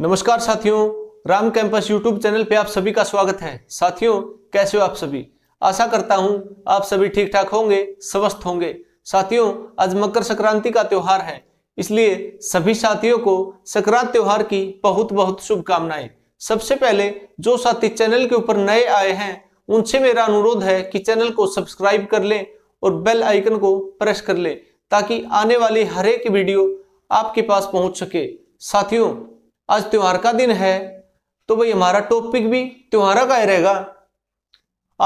नमस्कार साथियों Ram campus YouTube channel पे आप सभी का स्वागत है साथियों कैसे हो आप सभी आशा करता हूँ आप सभी ठीक ठाक होंगे स्वस्थ होंगे साथियों आज मकर संक्रांति का त्यौहार है इसलिए सभी साथियों को संक्रांत त्यौहार की बहुत बहुत शुभकामनाएं सबसे पहले जो साथी चैनल के ऊपर नए आए हैं उनसे मेरा अनुरोध है कि चैनल को सब्सक्राइब कर लें और बेल आइकन को प्रेस कर लें ताकि आने वाली हर एक वीडियो आपके पास पहुंच सके साथियों आज त्योहार का दिन है तो भाई हमारा टॉपिक भी त्योहारा का ही रहेगा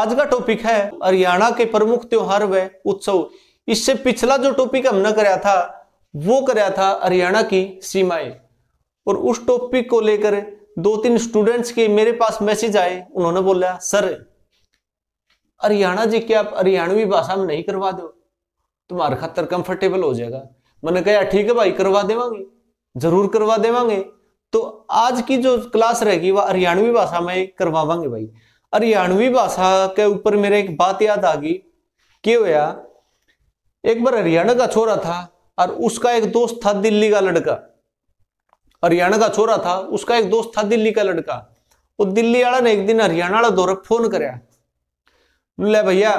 आज का टॉपिक है हरियाणा के प्रमुख त्योहार व उत्सव इससे पिछला जो टॉपिक हमने कराया था वो कराया था हरियाणा की सीमाएं और उस टॉपिक को लेकर दो तीन स्टूडेंट्स के मेरे पास मैसेज आए उन्होंने बोला सर हरियाणा जी क्या आप हरियाणवी भाषा में नहीं करवा दो तुम्हारे खातर कंफर्टेबल हो जाएगा मैंने कहा ठीक है भाई करवा देवांगे जरूर करवा देवांगे तो आज की जो क्लास रहेगी वह हरियाणवी भाषा में करवावांगे भाई हरियाणवी भाषा के ऊपर मेरे एक बात याद आ गई क्या होया एक बार हरियाणा का छोरा था और उसका एक दोस्त था दिल्ली का लड़का हरियाणा का छोरा था उसका एक दोस्त था दिल्ली का लड़का वो दिल्ली वाला ने एक दिन हरियाणा वाला दौरा फोन कराया बोले भैया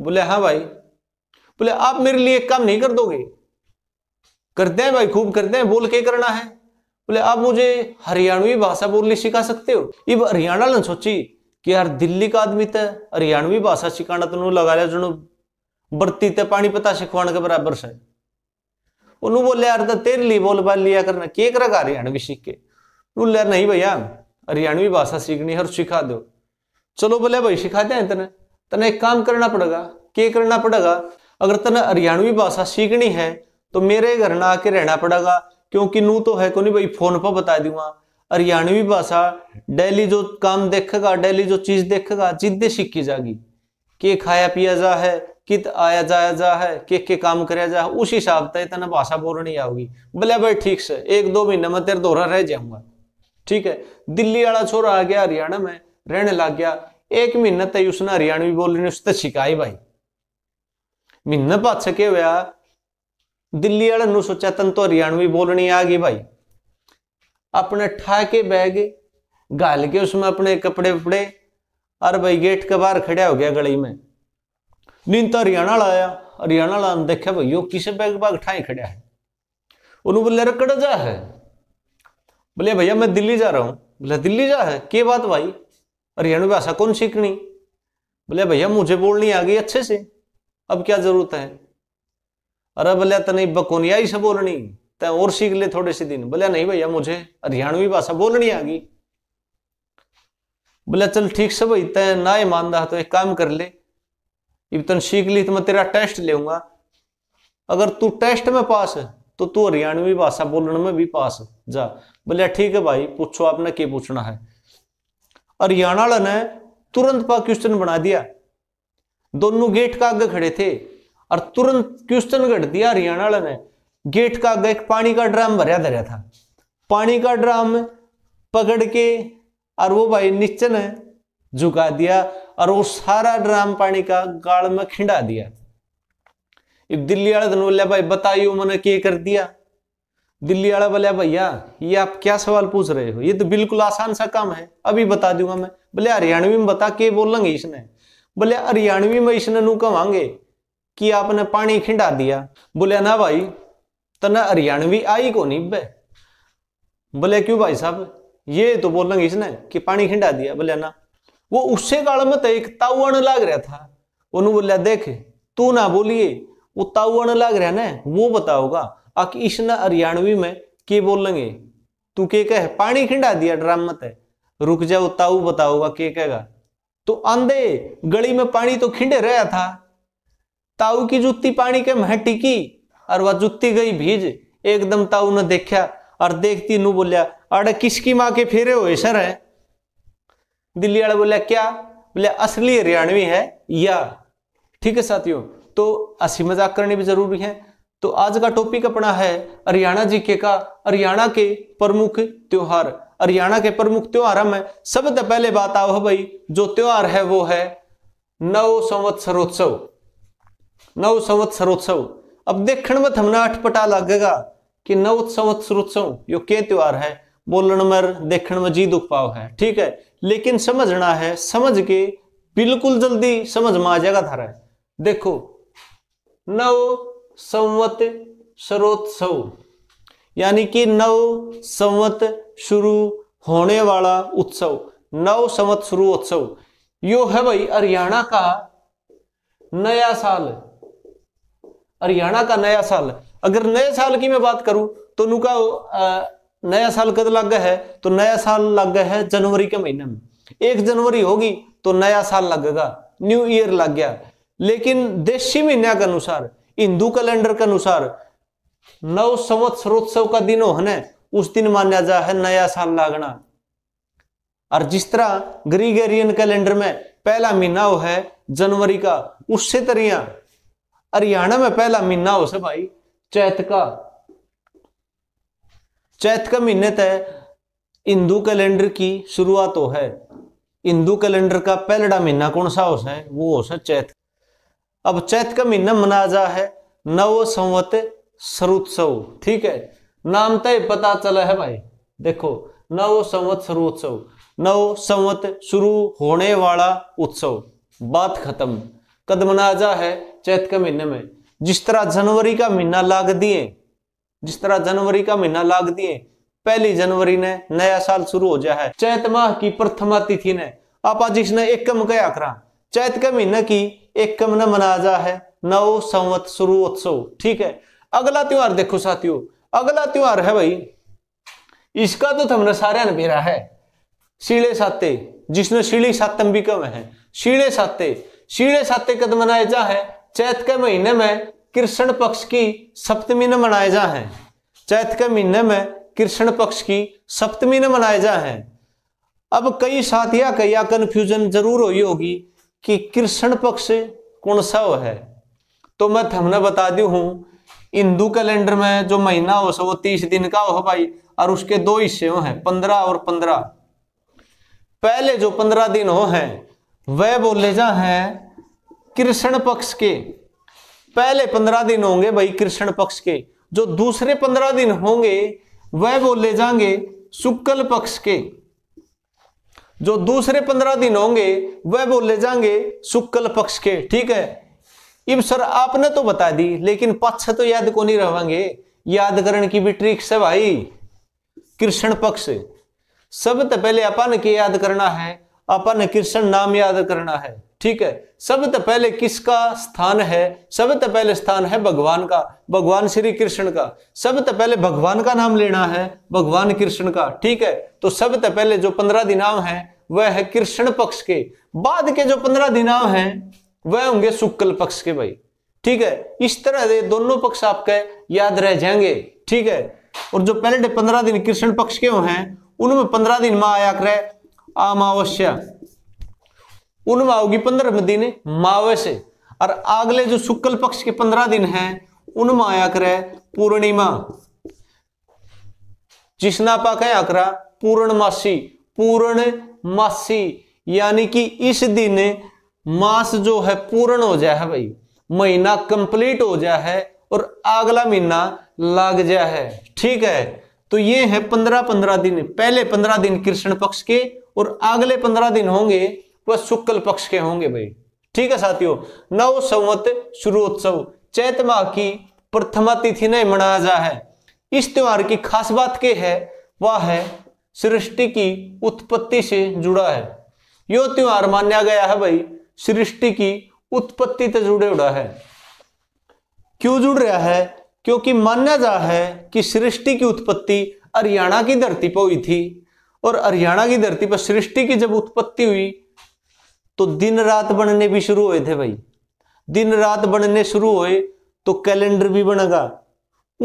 बोले हाँ भाई बोले आप मेरे लिए एक काम नहीं कर दोगे करते हैं भाई खूब करते हैं बोल के करना है बोले आप मुझे हरियाणवी भाषा बोलनी सिखा सकते हो इब हरियाणा लन सोची कि यार दिल्ली का आदमी तो हरियाणवी भाषा सिखाना तो लगा लिया जो बरती ते पानी पता सिखवाने के बराबर से उन्होंने बोले यार तो तेरे लिए बोल बाल लिया करना के करेगा हरियाणवी सीख के बोले नहीं भैया हरियाणवी भाषा सीखनी है सिखा दो चलो बोले भाई सिखा हैं तने तने एक काम करना पड़ेगा के करना पड़ेगा अगर तेना हरियाणवी भाषा सीखनी है तो मेरे घर ना आके रहना पड़ेगा क्योंकि नू तो है को नहीं भाई फोन पर बता दूंगा हरियाणवी भाषा डेली जो काम देखेगा डेली जो चीज देखेगा जिद्दे सीखी जाएगी के खाया पिया जा है कित आया जाया जा है के के काम कराया जा उस हिसाब से इतना भाषा बोलनी आओगी भले भाई ठीक से एक दो महीने में तेरा दोहरा रह जाऊंगा ठीक है दिल्ली वाला छोरा आ गया हरियाणा में रहने लग गया एक महीने तय उसने हरियाणवी बोलनी उससे सिखाई भाई महीना पाछ के हुआ दिल्ली वाले नु सोचा तन तो हरियाणवी बोलनी आ गई भाई अपने ठा के बह गए गाल के उसमें अपने कपड़े वपड़े और भाई गेट के बाहर खड़ा हो गया गली में नींद तो हरियाणा आया हरियाणा वाला देखा भाई यो किसे बैग बाग ठाई खड़ा है उन्होंने बोले रकड़ जा है बोले भैया मैं दिल्ली जा रहा हूँ बोले दिल्ली जा है के बात भाई हरियाणवी भाषा कौन सीखनी बोले भैया मुझे बोलनी आ गई अच्छे से अब क्या जरूरत है अरे बोलिया तो नहीं बकोनियाई से बोलनी ते और सीख ले थोड़े से दिन बोलिया नहीं भैया मुझे हरियाणवी भाषा बोलनी आ गई बोलिया चल ठीक से भाई तय ना ही मान रहा तो एक काम कर ले इब तन सीख ली तो मैं तेरा टेस्ट लेगा अगर तू टेस्ट में पास है तो तू हरियाणवी भाषा बोलने में भी पास जा बोलिया ठीक है भाई पूछो आपने क्या पूछना है हरियाणा ने तुरंत पा क्वेश्चन बना दिया दोनों गेट का आगे खड़े थे और तुरंत क्वेश्चन घट दिया हरियाणा वाले ने गेट का एक पानी का ड्राम भरिया धरिया था पानी का ड्राम पकड़ के और वो भाई निश्चन झुका दिया और वो सारा ड्राम पानी का गाड़ में खिंडा दिया दिल्ली वाला दिन बोलिया भाई बताइयो मैंने के कर दिया दिल्ली वाला बोलिया भैया ये आप क्या सवाल पूछ रहे हो ये तो बिल्कुल आसान सा काम है अभी बता दूंगा मैं बोले हरियाणवी में बता के बोलेंगे इसने बोले हरियाणवी में इसने नू कमांगे कि आपने पानी खिंडा दिया बोले ना भाई तना हरियाणवी आई को नहीं बे बोले क्यों भाई साहब ये तो बोलेंगे इसने कि पानी खिंडा दिया बोले ना वो उससे काल में तो एक तावण लाग रहा था उन्होंने बोलिया देख तू ना बोलिए वो तावण लाग रहा ना वो बताओगा आकि इसने हरियाणवी में के बोलेंगे तू के कह पानी खिंडा दिया ड्राम मत है रुक जाओ ताऊ बताओगा के कहेगा तो आंधे गली में पानी तो खिंडे रहा था ताऊ की जुत्ती पानी के मह टिकी और वह जुत्ती गई भीज एकदम ताऊ ने देखा और देखती नू बोलिया अरे किसकी माँ के फेरे हो सर है दिल्ली वाले बोलिया क्या बोलिया असली हरियाणवी है या ठीक है साथियों तो असी मजाक करने भी जरूरी है तो आज का टॉपिक अपना है हरियाणा जी के का हरियाणा के प्रमुख त्योहार हरियाणा के प्रमुख त्योहार में सबसे पहले बात आओ भाई जो त्योहार है वो है नव संवत्सरोत्सव नव संवत्सरोत्सव अब देखण में तो हमने अटपटा लगेगा कि नव संवत्सरोत्सव यो के त्योहार है बोलन मर देखण में जी दुख पाव है ठीक है लेकिन समझना है समझ के बिल्कुल जल्दी समझ में आ जाएगा थारा देखो नव संवत सरोत्सव यानी कि नव संवत शुरू होने वाला उत्सव नव संवत शुरू उत्सव यो है भाई हरियाणा का नया साल हरियाणा का नया साल अगर नए साल की मैं बात करूं तो नुका नया साल कद लग गया है तो नया साल लग गया है जनवरी के महीने में एक जनवरी होगी तो नया साल लगेगा न्यू ईयर लग गया लेकिन देशी महीने के अनुसार हिंदू कैलेंडर के अनुसार नव संवत्सरोत्सव का दिन होने उस दिन माना जा है नया साल लागना और जिस तरह ग्रीगेरियन कैलेंडर में पहला महीना है जनवरी का उससे तरह हरियाणा में पहला महीना हो से भाई चैत का चैत का महीने तय हिंदू कैलेंडर की शुरुआत हो है हिंदू कैलेंडर का पहला महीना कौन सा हो है वो हो सर चैत अब चैत का महीना मना जा है नव संवत सरोत्सव ठीक है नाम तय पता चला है भाई देखो नव संवत सरोत्सव नव संवत शुरू होने वाला उत्सव बात खत्म कद मना जा है चैत के महीने में जिस तरह जनवरी का महीना लाग दिए जिस तरह जनवरी का महीना लाग दिए पहली जनवरी ने नया साल शुरू हो जाए चैत माह की प्रथमा तिथि ने आपा जिसने कम कया करा चैत के महीने की एक कम ने मनाया जा है नव संवत शुरू उत्सव ठीक है अगला त्योहार देखो साथियों अगला त्योहार है भाई इसका तो तुमने सारे ने भेरा है शीले साते जिसने शीली सातम भी कम है शीले साते शीले साते कद मनाया जा है चैत के महीने में कृष्ण पक्ष की सप्तमी ने मनाए जा है चैत के महीने में कृष्ण पक्ष की सप्तमी ने मनाए जा है अब कई साथिया कया कन्फ्यूजन जरूर हुई होगी कि कृष्ण पक्ष कौन सा वो है तो मैं हमने बता दी हूँ हिंदू कैलेंडर में जो महीना हो सो वो तीस दिन का हो भाई और उसके दो हिस्से हो हैं पंद्रह और पंद्रह पहले जो पंद्रह दिन हो हैं वह बोले जा हैं कृष्ण पक्ष के पहले पंद्रह दिन होंगे भाई कृष्ण पक्ष के जो दूसरे पंद्रह दिन होंगे वह बोले जाएंगे शुक्ल पक्ष के जो दूसरे पंद्रह दिन होंगे वह बोले जाएंगे शुक्ल पक्ष के ठीक है इब सर आपने तो बता दी लेकिन पक्ष तो याद को नहीं रहेंगे याद करने की भी ट्रिक है भाई कृष्ण पक्ष सब तो पहले अपन के याद करना है अपन कृष्ण नाम याद करना है ठीक है सबसे तो पहले किसका स्थान है सबसे तो पहले स्थान है भगवान का भगवान श्री कृष्ण का सबसे तो पहले भगवान का नाम लेना है भगवान कृष्ण का ठीक है तो सबसे पहले जो पंद्रह दिनाव है वह है कृष्ण पक्ष के बाद के जो पंद्रह दिनाव है वह होंगे शुक्ल पक्ष के भाई ठीक है इस तरह से दोनों पक्ष आपके याद रह जाएंगे ठीक है और जो पहले पंद्रह दिन कृष्ण पक्ष के हैं उनमें पंद्रह दिन माँ आया करे अमावस्या उनमें आओगी पंद्रह दिन मावे से और अगले जो शुक्ल पक्ष के पंद्रह दिन है उनमें आया करे पूर्णिमा जिसनापा कह आकरा पूर्णमासी पूर्णमासी यानी कि इस दिन मास जो है पूर्ण हो जाए है भाई महीना कंप्लीट हो जाए है और अगला महीना लग जाए है ठीक है तो ये है पंद्रह पंद्रह दिन पहले पंद्रह दिन कृष्ण पक्ष के और अगले पंद्रह दिन होंगे वह शुक्ल पक्ष के होंगे भाई ठीक है साथियों नव संवत सूर्योत्सव चैत माह की प्रथमा तिथि ने मनाया जा है इस त्योहार की खास बात के है वह है सृष्टि की उत्पत्ति से जुड़ा है यो त्योहार माना गया है भाई सृष्टि की उत्पत्ति से जुड़े हुआ है क्यों जुड़ रहा है क्योंकि माना जा है कि सृष्टि की उत्पत्ति हरियाणा की धरती पर हुई थी और हरियाणा की धरती पर सृष्टि की जब उत्पत्ति हुई तो दिन रात बनने भी शुरू हुए थे भाई दिन रात बनने शुरू हुए तो कैलेंडर भी बनेगा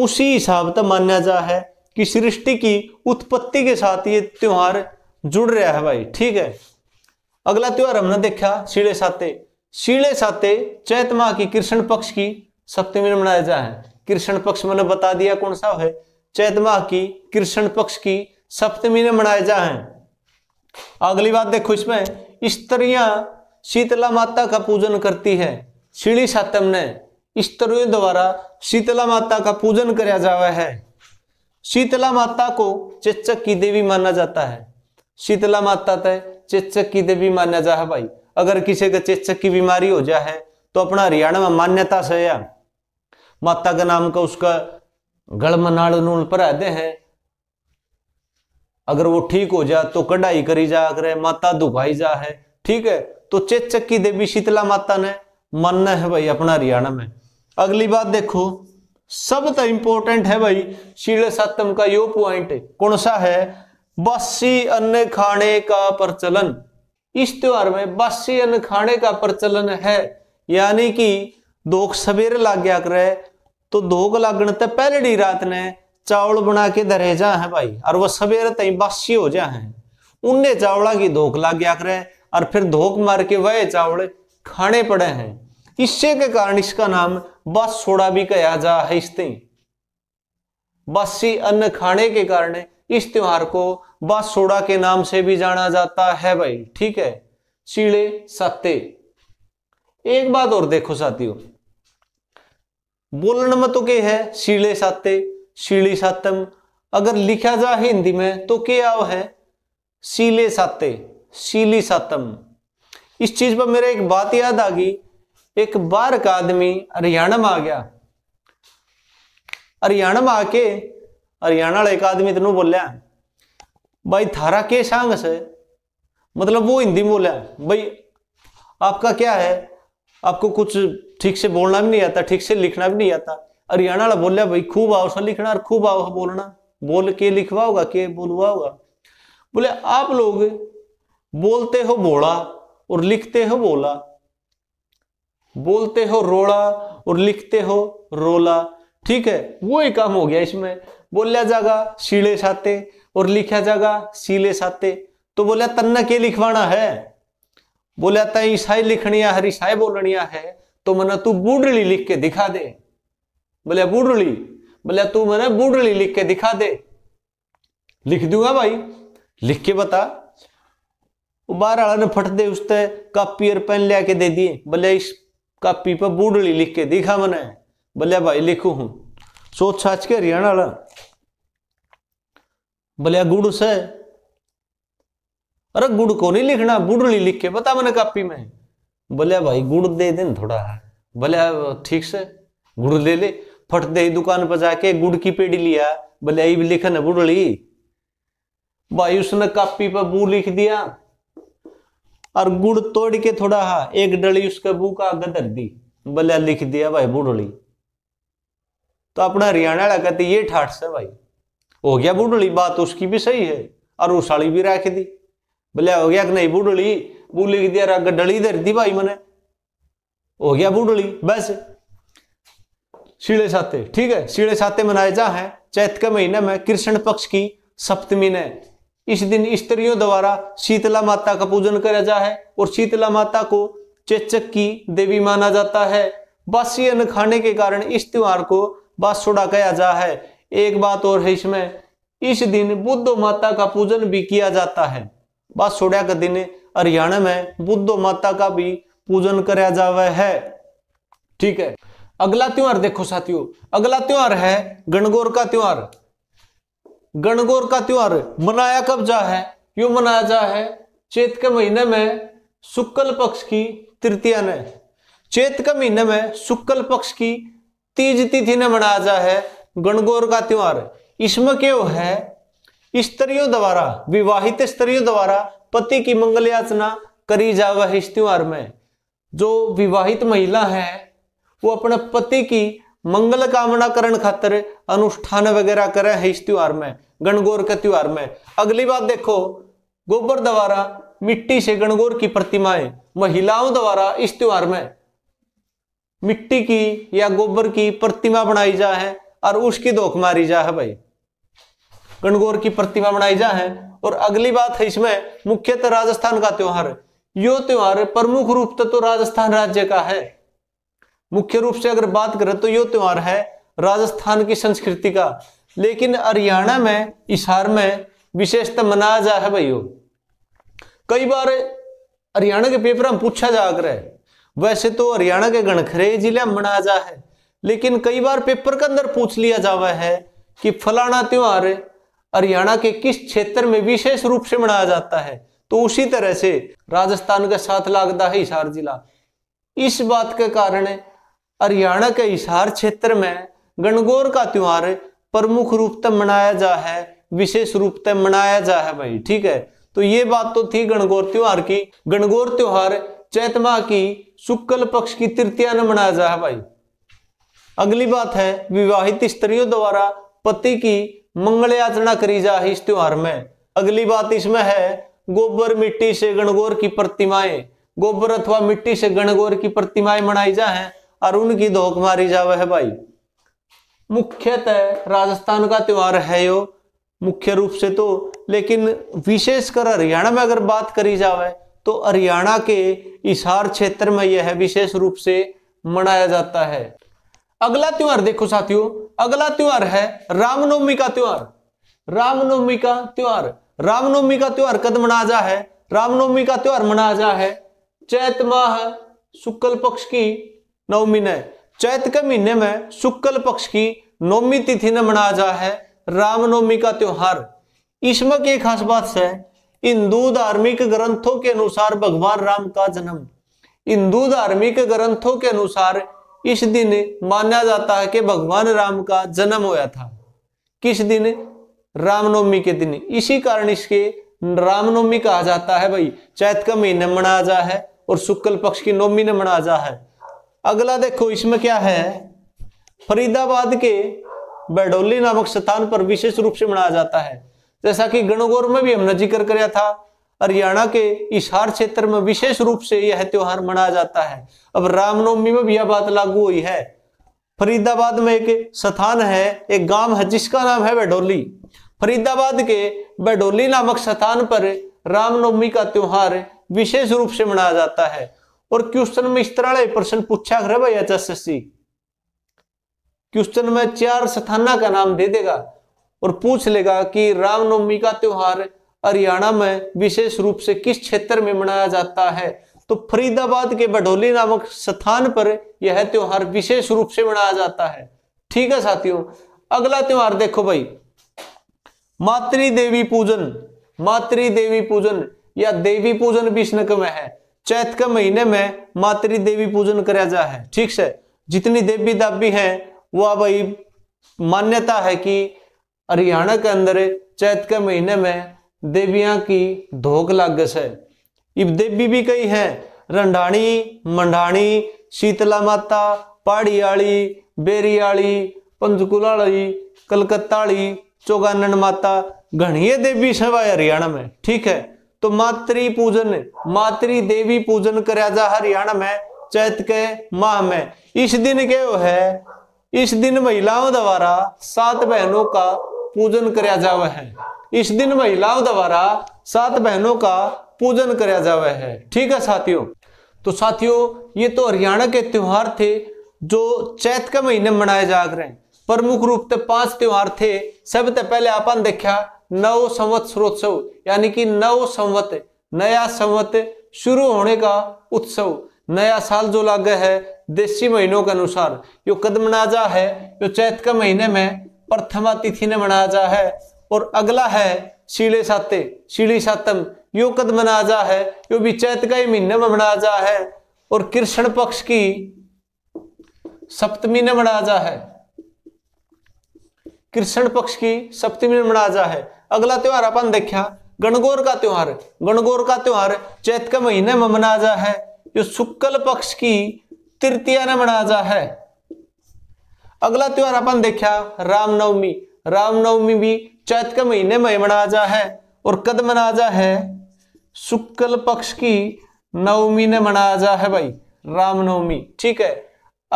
उसी हिसाब तक माना जा है कि सृष्टि की उत्पत्ति के साथ ये त्योहार जुड़ रहा है भाई ठीक है अगला त्योहार हमने देखा शीले साते शीले साते चैत माह की कृष्ण पक्ष की सप्तमी में मनाया जा है कृष्ण पक्ष मैंने बता दिया कौन सा है चैत माह की कृष्ण पक्ष की सप्तमी ने मनाया जा है अगली बात देखो इसमें स्त्रियां शीतला माता का पूजन करती है श्री सातम ने स्त्रियों द्वारा शीतला माता का पूजन कराया जावा है शीतला माता को चेचक की देवी माना जाता है शीतला माता तय तो चेचक की देवी माना जा है भाई अगर किसी का चेचक की बीमारी हो जाए तो अपना हरियाणा में मान्यता से या माता का नाम का उसका गढ़ मनाल नूल पर आदे हैं अगर वो ठीक हो जा तो कढ़ाई करी जा अगर माता दुबाई जा है ठीक है तो चेचक की देवी शीतला माता ने मानना है भाई अपना हरियाणा में अगली बात देखो सब तो इंपॉर्टेंट है भाई शील सप्तम का यो पॉइंट कौन सा है बासी अन्न खाने का प्रचलन इस त्योहार में बासी अन्न खाने का प्रचलन है यानी कि दोख सवेरे लाग गया करे तो दोख लागण ते पहले रात ने चावल बना के जा है भाई और वो सवेरे तई बासी हो जा है उनने चावला की धोख लाग गया करे और फिर धोख मार के वह चावल खाने पड़े हैं इससे के कारण इसका नाम बस छोड़ा भी कहा जा है तीन बासी अन्न खाने के कारण इस त्योहार को बस छोड़ा के नाम से भी जाना जाता है भाई ठीक है सीड़े सत्ते एक बात और देखो साथियों बोलने में तो के है सीले साते शीली सातम अगर लिखा जाए हिंदी में तो क्या आओ है सीले साते सीली सातम इस चीज पर मेरा एक बात याद आ गई एक बार का आदमी हरियाणा में आ गया हरियाणा में आके हरियाणा वाला एक आदमी तेन बोलिया भाई थारा के सांग से मतलब वो हिंदी में बोलिया भाई आपका क्या है आपको कुछ ठीक से बोलना भी नहीं आता ठीक से लिखना भी नहीं आता हरियाणा वाला बोलिया भाई खूब आओ सा लिखना और खूब आओ बोलना बोल के लिखवा होगा के बोलवा होगा बोले आप लोग बोलते हो बोला और लिखते हो बोला बोलते हो रोड़ा और लिखते हो रोला ठीक है वो ही काम हो गया इसमें बोलिया जागा सीले साते और लिखा जागा सीले साते तो बोलिया तन्ना के लिखवाना है बोलिया तई ईसाई लिखनिया हरिसाई बोलनिया है तो मना तू बूढ़ी लिख के दिखा दे बोले बूढ़ली बोले तू मैंने बूढ़ली लिख के दिखा दे लिख दूंगा भाई लिख के बता बार वाला ने फट दे उसने कापी और पेन लिया के दे दिए बोले इस कापी पर बूढ़ली लिख के दिखा मैंने बोले भाई लिखू हूं सोच साच के हरियाणा वाला बोले गुड़ से अरे गुड़ को नहीं लिखना बुढ़ली लिख के बता मैंने कापी में बोले भाई गुड़ दे दे थोड़ा बोले ठीक से गुड़ ले ले फट दे दुकान पर जाके गुड़ की पेड़ी लिया भले भी लिखन बुढ़ली भाई उसने कापी पर बू लिख दिया और गुड़ तोड़ के थोड़ा हा एक डली उसके बू का गदर दी भले लिख दिया भाई बुढ़ली तो अपना हरियाणा वाला कहते ये ठाठ से भाई हो गया बुढ़ली बात उसकी भी सही है और उसाली भी रख दी भले हो गया कि नहीं बुढ़ली बू लिख दिया गड्ढली धर दी भाई मैंने हो गया बुढ़ली बस सीढ़े साते ठीक है सीढ़े साते मनाए जा है चैत के महीने में कृष्ण पक्ष की सप्तमी ने इस दिन स्त्रियों द्वारा शीतला माता का पूजन करा जा है और शीतला माता को चेचक की देवी माना जाता है बासी अन्न खाने के कारण इस त्योहार को बासुड़ा कहा जा है एक बात और है इसमें इस दिन बुद्ध माता का पूजन भी किया जाता है बासुड़ा का दिन हरियाणा में बुद्ध माता का भी पूजन कराया जावा है ठीक है अगला त्योहार देखो साथियों अगला त्योहार है गणगौर का त्योहार गणगौर का त्योहार मनाया कब जा है यू मनाया जा है चेत के महीने में शुक्ल पक्ष की तृतीया ने चेत के महीने में शुक्ल पक्ष की तीज तिथि ने मनाया जा है गणगौर का त्योहार इसमें क्यों है स्त्रियों द्वारा विवाहित स्त्रियों द्वारा पति की मंगल याचना करी जावे इस त्योहार में जो विवाहित महिला है वो अपने पति की मंगल कामना करण खातर अनुष्ठान वगैरह करे है इस त्योहार में गणगौर के त्योहार में अगली बात देखो गोबर द्वारा मिट्टी से गणगौर की प्रतिमाएं महिलाओं द्वारा इस त्योहार में मिट्टी की या गोबर की प्रतिमा बनाई जा है और उसकी धोख मारी जा है भाई गणगौर की प्रतिमा बनाई जा है और अगली बात है इसमें मुख्यतः राजस्थान का त्योहार यो त्योहार प्रमुख रूप से तो राजस्थान राज्य का है मुख्य रूप से अगर बात करें तो ये त्यौहार है राजस्थान की संस्कृति का लेकिन हरियाणा में इशार में विशेषता मनाया जा है भाई कई बार हरियाणा के पेपर में पूछा जा है वैसे तो हरियाणा के गणखरे जिले में मनाया जा है लेकिन कई बार पेपर के अंदर पूछ लिया जावा है कि फलाना त्यौहार हरियाणा के किस क्षेत्र में विशेष रूप से मनाया जाता है तो उसी तरह से राजस्थान का साथ लागता है इशार जिला इस बात के कारण हरियाणा के इशार क्षेत्र में गणगौर का त्यौहार प्रमुख रूप से मनाया जा है विशेष रूप से मनाया जा है भाई ठीक है तो ये बात तो थी गणगौर त्योहार की गणगौर त्योहार चैत माह की शुक्ल पक्ष की तृतीया ने मनाया जा है भाई अगली बात है विवाहित स्त्रियों द्वारा पति की मंगल याचना करी जा इस त्योहार में अगली बात इसमें है गोबर मिट्टी से गणगौर की प्रतिमाएं गोबर अथवा मिट्टी से गणगौर की प्रतिमाएं मनाई जा है और उनकी धोख मारी जावे है भाई मुख्यतः राजस्थान का त्यौहार है यो मुख्य रूप से तो लेकिन विशेषकर हरियाणा में अगर बात करी जावे तो हरियाणा के इशार क्षेत्र में यह विशेष रूप से मनाया जाता है अगला त्यौहार देखो साथियों अगला त्यौहार है रामनवमी का त्यौहार रामनवमी का त्यौहार रामनवमी का त्यौहार कद मनाया जा है रामनवमी का त्यौहार मनाया जा है चैत माह शुक्ल पक्ष की नवमी ने चैत के महीने में शुक्ल पक्ष की नौमी तिथि ने मनाया जा है रामनवमी का त्योहार इसमें की खास बात है हिंदू धार्मिक ग्रंथों के अनुसार भगवान राम का जन्म हिंदू धार्मिक ग्रंथों के अनुसार इस दिन माना जाता है कि भगवान राम का जन्म होया था किस दिन रामनवमी के दिन इसी कारण इसके रामनवमी कहा जाता है भाई चैत का महीने मनाया जा है और शुक्ल पक्ष की नवमी ने मनाया जा है अगला देखो इसमें क्या है फरीदाबाद के बैडोली नामक स्थान पर विशेष रूप से मनाया जाता है जैसा कि गणगौर में भी हमने जिक्र किया था हरियाणा के इशार क्षेत्र में विशेष रूप से यह त्योहार मनाया जाता है अब रामनवमी में भी यह बात लागू हुई है फरीदाबाद में एक स्थान है एक गांव है जिसका नाम है बैडोली फरीदाबाद के बैडोली नामक स्थान पर रामनवमी का त्योहार विशेष रूप से मनाया जाता है और क्वेश्चन में इस तरह प्रश्न पूछा करे भाई H S S C question में चार स्थाना का नाम दे देगा और पूछ लेगा कि रामनवमी का त्योहार हरियाणा में विशेष रूप से किस क्षेत्र में मनाया जाता है तो फरीदाबाद के बडोली नामक स्थान पर यह त्योहार विशेष रूप से मनाया जाता है ठीक है साथियों अगला त्योहार देखो भाई मातृ देवी पूजन मातृ देवी पूजन या देवी पूजन विष्णक में है चैत के महीने में मातृ देवी पूजन कराया जा है ठीक से जितनी देवी दाबी है वो भाई मान्यता है कि हरियाणा के अंदर चैत के महीने में देवियां की धोख लागस है इब देवी भी कई हैं रंडाणी मंडाणी शीतला माता पहाड़ियाली बेरियाली पंचकुलाली कलकत्ताली चौगानन माता घनी देवी सेवा हरियाणा में ठीक है तो मातृ पूजन मातृ देवी पूजन कराया जा हरियाणा में चैत के माह में इस दिन के वो है इस दिन महिलाओं द्वारा सात बहनों का पूजन कराया जावे है इस दिन महिलाओं द्वारा सात बहनों का पूजन कराया जावे है ठीक है साथियों तो साथियों ये तो हरियाणा के त्योहार थे जो चैत के महीने मनाए जा रहे हैं प्रमुख रूप से पांच त्योहार थे सबसे पहले अपन देखा नव स्रोत्सव यानी कि नव संवत नया संवत शुरू होने का उत्सव नया साल जो लाग है देसी महीनों के अनुसार यो कदम जा है जो चैत का महीने में प्रथमा तिथि ने मनाया जा है और अगला है शीले साते शीली सातम यो कद मनाया जा है यो भी चैत का ही महीने में मनाया जा है और कृष्ण पक्ष की सप्तमी ने मनाया जा है कृष्ण पक्ष की सप्तमी ने मनाया जा है अगला त्योहार अपन देखा गणगौर का त्योहार गणगौर का त्योहार चैत के महीने में मनाया जा है जो शुक्ल पक्ष की तृतीया ने मनाया जा है अगला त्योहार अपन देखा रामनवमी रामनवमी भी चैत के महीने में मनाया जा है और कद मनाया जा है शुक्ल पक्ष की नवमी ने मनाया जा है भाई रामनवमी ठीक है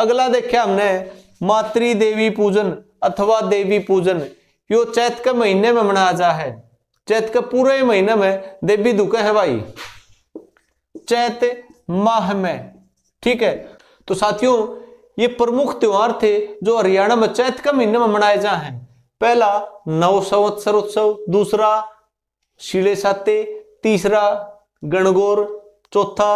अगला देखा हमने मातृ देवी पूजन अथवा देवी पूजन यो चैत के महीने में मनाया जा है चैत के पूरे महीने में देवी दुखे है भाई चैत माह में ठीक है तो साथियों ये प्रमुख त्योहार थे जो हरियाणा में चैत के महीने में मनाए जा हैं पहला नव संवत्सर उत्सव दूसरा शिले साते तीसरा गणगौर चौथा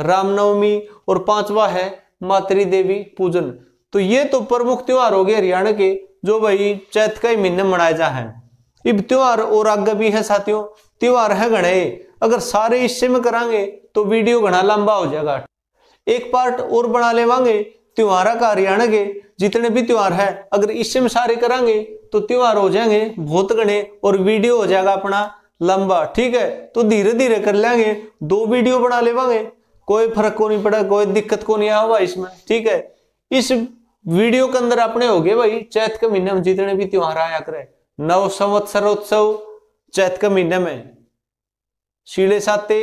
रामनवमी और पांचवा है मातृ देवी पूजन तो ये तो प्रमुख त्योहार हो गए हरियाणा के जो भाई चैत का ही महीने मनाया जा है इब त्योहार और आगे भी है साथियों त्योहार है घने अगर सारे हिस्से में करांगे तो वीडियो घना लंबा हो जाएगा एक पार्ट और बना लेवांगे त्योहारा का हरियाणा के जितने भी त्योहार है अगर इससे में सारे करांगे तो त्योहार हो जाएंगे बहुत घने और वीडियो हो जाएगा अपना लंबा ठीक है तो धीरे धीरे कर लेंगे दो वीडियो बना लेवांगे कोई फर्क को नहीं पड़ा कोई दिक्कत को नहीं आवा इसमें ठीक है इस वीडियो के अंदर अपने हो गए भाई चैत के महीने में जितने भी त्योहार आया करे नव उत्सव चैत के महीने में शीले साते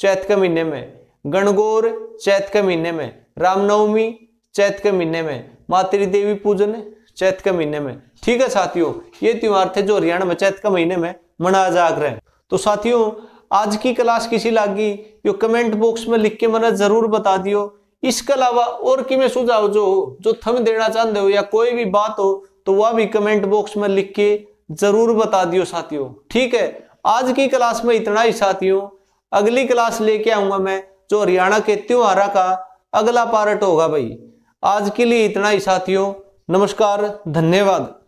चैत के महीने में गणगौर चैत के महीने में रामनवमी चैत के महीने में मातृ देवी पूजन चैत के महीने में ठीक है साथियों ये त्योहार थे जो हरियाणा में चैत के महीने में मनाया जा रहे हैं तो साथियों आज की क्लास किसी लागी जो कमेंट बॉक्स में लिख के मना जरूर बता दियो इसके अलावा और कि मैं सुझाव जो हो जो थम देना चाहते हो या कोई भी बात हो तो वह भी कमेंट बॉक्स में लिख के जरूर बता दियो साथियों ठीक है आज की क्लास में इतना ही साथियों अगली क्लास लेके आऊंगा मैं जो हरियाणा के त्योहारा का अगला पार्ट होगा भाई आज के लिए इतना ही साथियों नमस्कार धन्यवाद